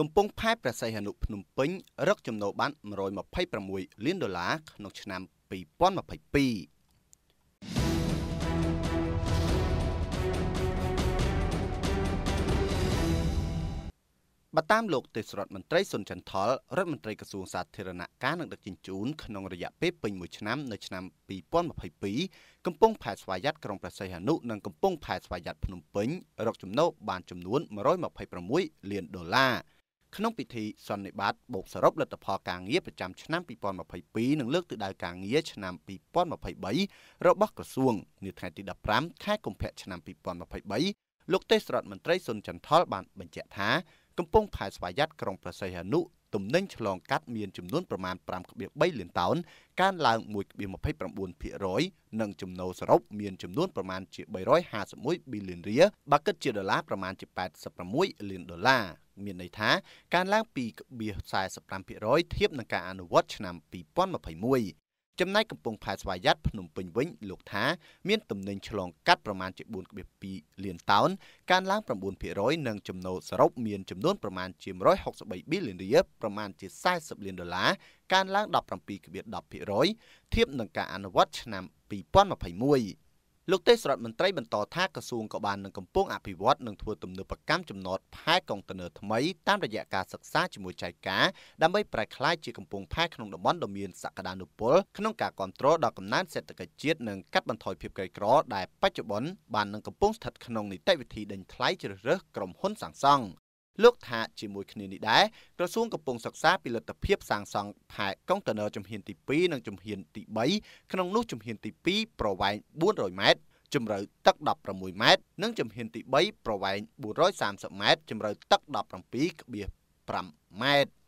កំពង់ផែព្រះសីហនុភ្នំពេញ រកចំណូលបាន126លានដុល្លារក្នុងឆ្នាំ2022បតាមលោកទេសរដ្ឋមន្ត្រីសុនចន្ទថលរដ្ឋមន្ត្រីក្រសួងសាធារណការនិងដឹកជញ្ជូនក្នុងរយៈពេលពេញមួយឆ្នាំនៅឆ្នាំ2022កំពុងផែស្វយ័តក្រុងប្រសិទ្ធអនុនិងកំពុងផែស្វយ័តភ្នំពេញរកចំណូលបានចំនួន126លានដុល្លារក្នុងពិធីសន្និបាតបូកសរុបលទ្ធផលការងារប្រចាំឆ្នាំ2022និងលើកទិដៅការងារឆ្នាំ2023របស់ក្រសួងនាថ្ងៃទី15ខែកុម្ភៈឆ្នាំ2023លោកទេសរដ្ឋមន្ត្រីសុនចន្ទថលបាន បញ្ជាក់ថាកំពុងផែស្វយ័តក្រុងប្រសិទ្ធអនុទំនិញឆ្លងកាត់មានចំនួនប្រមាណ5.3លានតោនកើនឡើង1.29%និងចំណូលសរុបមានចំនួនប្រមាណជា351ប៊ីលានរៀលបើគិតជាដុល្លារប្រមាណជា86លានដុល្លារមានន័យថាកើនឡើងពី45%ធៀបនឹងការអនុវត្តឆ្នាំ2021ចំណែកកំពង់ផែស្វាយ័តភ្នំពេញវិញលោកថាមានទំនិញឆ្លងកាត់ប្រមាណជា4.2លានតោនកើនឡើង9%និងចំណូលសរុបមានចំនួនប្រមាណជា163ប៊ីលានរៀលប្រមាណជា40លានដុល្លារកើនឡើង17.10%ធៀបនឹងការអនុវត្តឆ្នាំ2021លោកទេសរដ្ឋមន្ត្រីបន្តថាក្រសួងក៏បាននឹងកំពុងអភិវឌ្ឍនិងធ្វើទំនើបកម្មចំណតផែកុងតឺន័រថ្មីតាមរយៈការសិក្សាជាមួយចែកការដើម្បីប្រែក្លាយជាកំពង់ផែក្នុងតំបន់ដ៏មានសក្តានុពលក្នុងការគ្រប់គ្រងដល់កំណើនសេដ្ឋកិច្ចជាតិនិងកាត់បន្ថយភាពក្រីក្រដែលបច្ចុប្បន្នបាននឹងកំពុងស្ថិតក្នុងនីតិវិធីដេញថ្លៃជ្រើសរើសក្រុមហ៊ុនសាងសង់លោកថាជាមួយគ្នានេះដែរក្រសួងកំពុងសិក្សាពីលទ្ធភាពសាងសង់ផែកុងតឺន័រជំហានទី2និងជំហានទី3ក្នុងនោះជំហានទី2ប្រវែង400ម៉ែត្រជម្រៅទឹក16ម៉ែត្រនិងជំហានទី3ប្រវែង430ម៉ែត្រជម្រៅទឹក17.5ម៉ែត្រ